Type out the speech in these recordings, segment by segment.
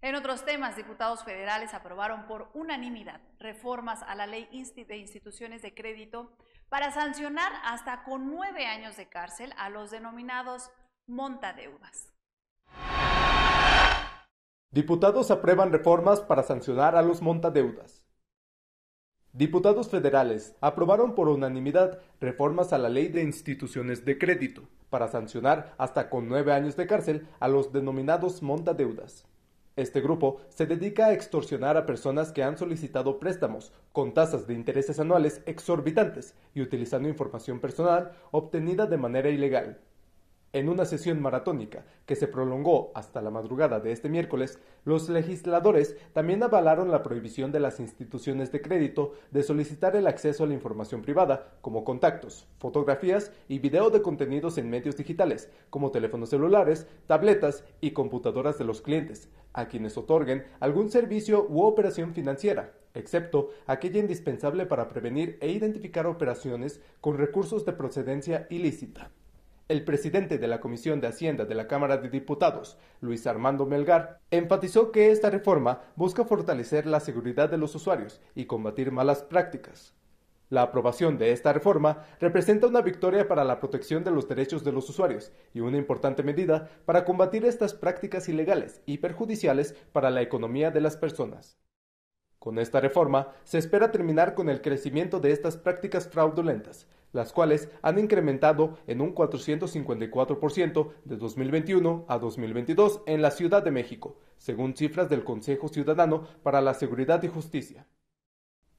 En otros temas, diputados federales aprobaron por unanimidad reformas a la ley de instituciones de crédito para sancionar hasta con nueve años de cárcel a los denominados montadeudas. Diputados aprueban reformas para sancionar a los montadeudas. Diputados federales aprobaron por unanimidad reformas a la ley de instituciones de crédito para sancionar hasta con nueve años de cárcel a los denominados montadeudas. Este grupo se dedica a extorsionar a personas que han solicitado préstamos con tasas de intereses anuales exorbitantes y utilizando información personal obtenida de manera ilegal. En una sesión maratónica que se prolongó hasta la madrugada de este miércoles, los legisladores también avalaron la prohibición de las instituciones de crédito de solicitar el acceso a la información privada, como contactos, fotografías y video de contenidos en medios digitales, como teléfonos celulares, tabletas y computadoras de los clientes, a quienes otorguen algún servicio u operación financiera, excepto aquella indispensable para prevenir e identificar operaciones con recursos de procedencia ilícita. El presidente de la Comisión de Hacienda de la Cámara de Diputados, Luis Armando Melgar, enfatizó que esta reforma busca fortalecer la seguridad de los usuarios y combatir malas prácticas. La aprobación de esta reforma representa una victoria para la protección de los derechos de los usuarios y una importante medida para combatir estas prácticas ilegales y perjudiciales para la economía de las personas. Con esta reforma se espera terminar con el crecimiento de estas prácticas fraudulentas, las cuales han incrementado en un 454% de 2021 a 2022 en la Ciudad de México, según cifras del Consejo Ciudadano para la Seguridad y Justicia.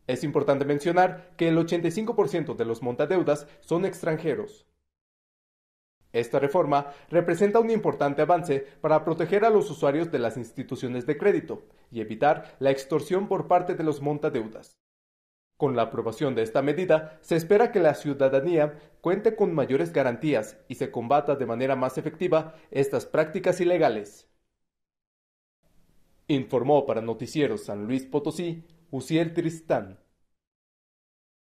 Es importante mencionar que el 85% de los montadeudas son extranjeros. Esta reforma representa un importante avance para proteger a los usuarios de las instituciones de crédito y evitar la extorsión por parte de los montadeudas. Con la aprobación de esta medida, se espera que la ciudadanía cuente con mayores garantías y se combata de manera más efectiva estas prácticas ilegales. Informó para Noticiero San Luis Potosí, Usiel Tristán.